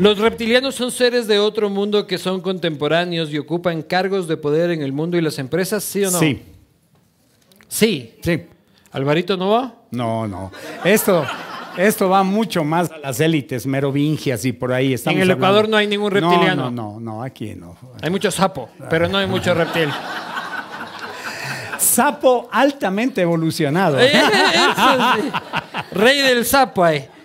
Los reptilianos son seres de otro mundo que son contemporáneos y ocupan cargos de poder en el mundo y las empresas, ¿sí o no? Sí. Sí. Sí. ¿Alvarito no va? No, no. Esto, esto va mucho más a las élites merovingias y por ahí estamos. En el Ecuador no hay ningún reptiliano. No, no, no, aquí no. Hay mucho sapo, pero no hay mucho reptil. Sapo altamente evolucionado. Eh, Rey del sapo Eh.